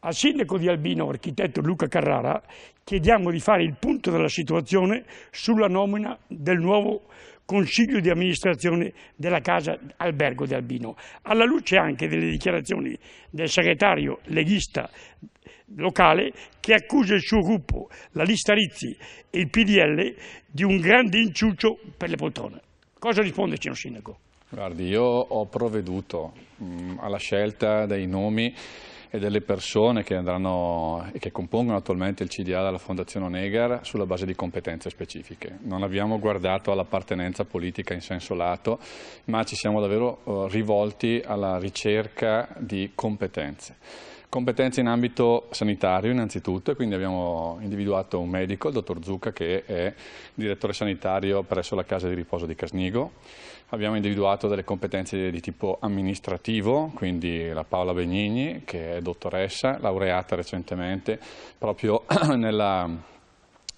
Al sindaco di Albino, architetto Luca Carrara, chiediamo di fare il punto della situazione sulla nomina del nuovo Consiglio di amministrazione della Casa Albergo di Albino, alla luce anche delle dichiarazioni del segretario leghista locale che accusa il suo gruppo, la lista Rizzi e il PDL, di un grande inciuccio per le poltrone. Cosa risponde, signor Sindaco? Guardi, io ho provveduto mh, mm, alla scelta dei nomi e delle persone che, andranno, che compongono attualmente il CDA della Fondazione Onegar sulla base di competenze specifiche. Non abbiamo guardato all'appartenenza politica in senso lato, ma ci siamo davvero eh, rivolti alla ricerca di competenze. Competenze in ambito sanitario innanzitutto, e quindi abbiamo individuato un medico, il dottor Zucca, che è direttore sanitario presso la casa di riposo di Casnigo. Abbiamo individuato delle competenze di tipo amministrativo, quindi la Paola Benigni, che è dottoressa, laureata recentemente proprio nella,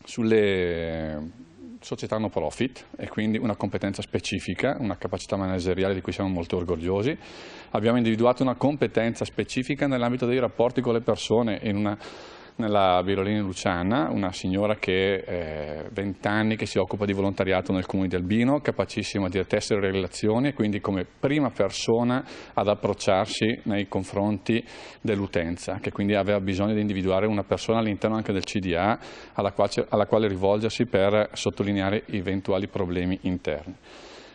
sulle società no profit e quindi una competenza specifica, una capacità manageriale di cui siamo molto orgogliosi. Abbiamo individuato una competenza specifica nell'ambito dei rapporti con le persone in una nella Birolini Luciana, una signora che è eh, anni che si occupa di volontariato nel comune di Albino, capacissima di attessere relazioni e quindi come prima persona ad approcciarsi nei confronti dell'utenza, che quindi aveva bisogno di individuare una persona all'interno anche del CDA alla quale, alla quale rivolgersi per sottolineare eventuali problemi interni.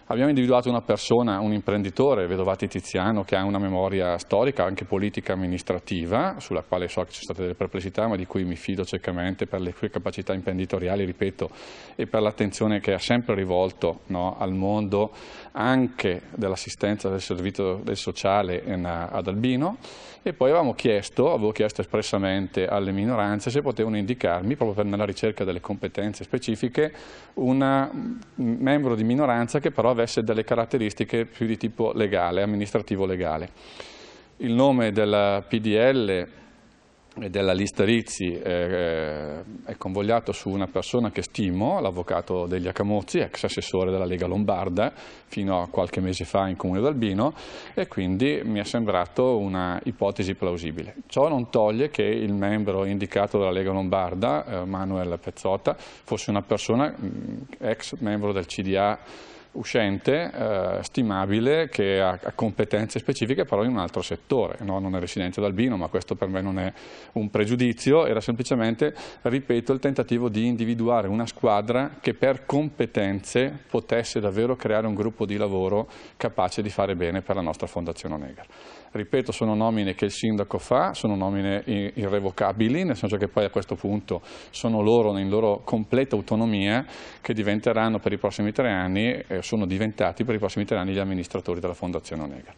Abbiamo individuato una persona, un imprenditore, Vedovati Tiziano, che ha una memoria storica, anche politica amministrativa, sulla quale so che ci sono state delle perplessità, ma di cui mi fido ciecamente per le sue capacità imprenditoriali, ripeto, e per l'attenzione che ha sempre rivolto no, al mondo anche dell'assistenza del servizio del sociale in, eh, ad Albino. E poi avevamo chiesto, avevo chiesto espressamente alle minoranze se potevano indicarmi, proprio per, nella ricerca delle competenze specifiche, un mm, membro di minoranza che però avesse delle caratteristiche più di tipo legale, amministrativo-legale. Il nome della PDL e della lista Rizzi eh, eh, è convogliato su una persona che stimo, l'avvocato degli Acamozzi, ex assessore della Lega Lombarda, fino a qualche mese fa in Comune d'Albino, e quindi mi è sembrato una ipotesi plausibile. Ciò non toglie che il membro indicato dalla Lega Lombarda, eh, Manuel Pezzotta, fosse una persona mm, ex membro del CDA uscente, eh, stimabile, che ha, ha, competenze specifiche però in un altro settore, no? non è residenza d'albino, ma questo per me non è un pregiudizio, era semplicemente, ripeto, il tentativo di individuare una squadra che per competenze potesse davvero creare un gruppo di lavoro capace di fare bene per la nostra Fondazione Onegar ripeto, sono nomine che il sindaco fa, sono nomine irrevocabili, nel senso che poi a questo punto sono loro in loro completa autonomia che diventeranno per i prossimi tre anni, eh, sono diventati per i prossimi tre anni gli amministratori della Fondazione Onega.